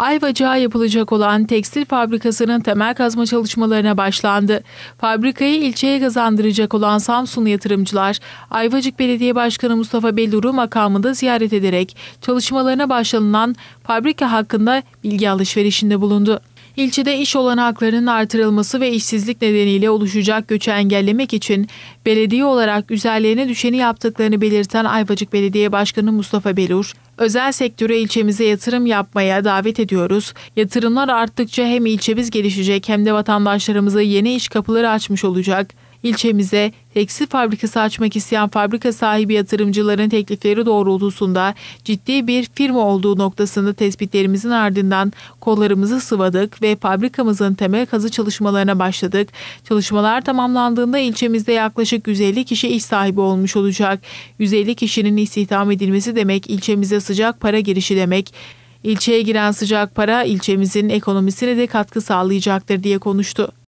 Ayvacığa yapılacak olan tekstil fabrikasının temel kazma çalışmalarına başlandı. Fabrikayı ilçeye kazandıracak olan Samsunlu yatırımcılar Ayvacık Belediye Başkanı Mustafa Bellur'u makamında ziyaret ederek çalışmalarına başlanılan fabrika hakkında bilgi alışverişinde bulundu. İlçede iş olanaklarının artırılması ve işsizlik nedeniyle oluşacak göçü engellemek için belediye olarak üzerlerine düşeni yaptıklarını belirten Ayvacık Belediye Başkanı Mustafa Belur, özel sektörü ilçemize yatırım yapmaya davet ediyoruz. Yatırımlar arttıkça hem ilçemiz gelişecek hem de vatandaşlarımıza yeni iş kapıları açmış olacak. İlçemize tekstil fabrikası açmak isteyen fabrika sahibi yatırımcıların teklifleri doğrultusunda ciddi bir firma olduğu noktasını tespitlerimizin ardından kollarımızı sıvadık ve fabrikamızın temel kazı çalışmalarına başladık. Çalışmalar tamamlandığında ilçemizde yaklaşık 150 kişi iş sahibi olmuş olacak. 150 kişinin istihdam edilmesi demek ilçemize sıcak para girişi demek. İlçeye giren sıcak para ilçemizin ekonomisine de katkı sağlayacaktır diye konuştu.